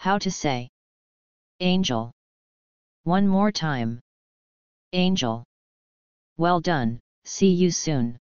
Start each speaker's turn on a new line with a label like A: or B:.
A: How to say. Angel. One more time. Angel. Well done, see you soon.